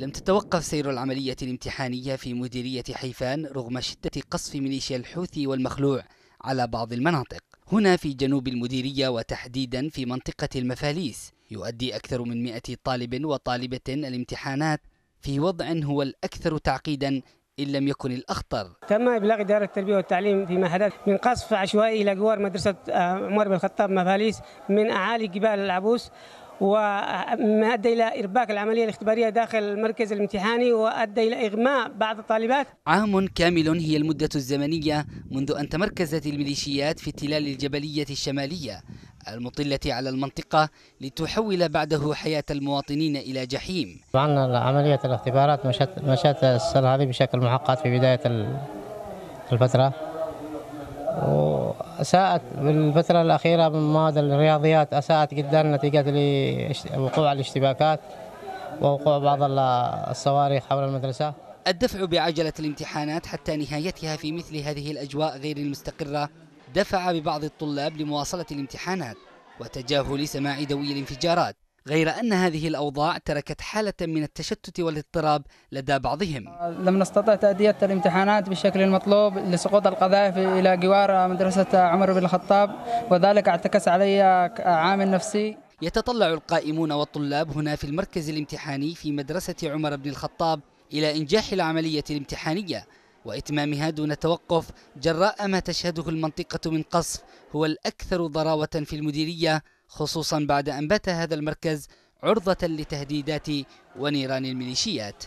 لم تتوقف سير العملية الامتحانية في مديرية حيفان رغم شدة قصف ميليشيا الحوثي والمخلوع على بعض المناطق هنا في جنوب المديرية وتحديدا في منطقة المفاليس يؤدي أكثر من 100 طالب وطالبة الامتحانات في وضع هو الأكثر تعقيدا إن لم يكن الأخطر تم إبلاغ إدارة التربية والتعليم فيما حدث من قصف عشوائي إلى جوار مدرسة آه، عمر بن الخطاب مفاليس من أعالي جبال العبوس وما ادى الى ارباك العمليه الاختباريه داخل المركز الامتحاني وادى الى اغماء بعض الطالبات. عام كامل هي المده الزمنيه منذ ان تمركزت الميليشيات في التلال الجبليه الشماليه المطله على المنطقه لتحول بعده حياه المواطنين الى جحيم. طبعا عمليه الاختبارات مشت مشت السنه هذه بشكل معقد في بدايه الفتره اساءت بالفتره الاخيره من مواد الرياضيات اساءت جدا نتيجه لوقوع الاشتباكات ووقوع بعض الصواريخ حول المدرسه الدفع بعجله الامتحانات حتى نهايتها في مثل هذه الاجواء غير المستقره دفع ببعض الطلاب لمواصله الامتحانات وتجاهل سماع دوي الانفجارات غير أن هذه الأوضاع تركت حالة من التشتت والاضطراب لدى بعضهم لم نستطع تأدية الامتحانات بالشكل المطلوب لسقوط القذائف إلى جوار مدرسة عمر بن الخطاب وذلك اعتكس علي عامل نفسي يتطلع القائمون والطلاب هنا في المركز الامتحاني في مدرسة عمر بن الخطاب إلى إنجاح العملية الامتحانية وإتمامها دون توقف جراء ما تشهده المنطقة من قصف هو الأكثر ضراوة في المديرية خصوصا بعد أن بات هذا المركز عرضة لتهديدات ونيران الميليشيات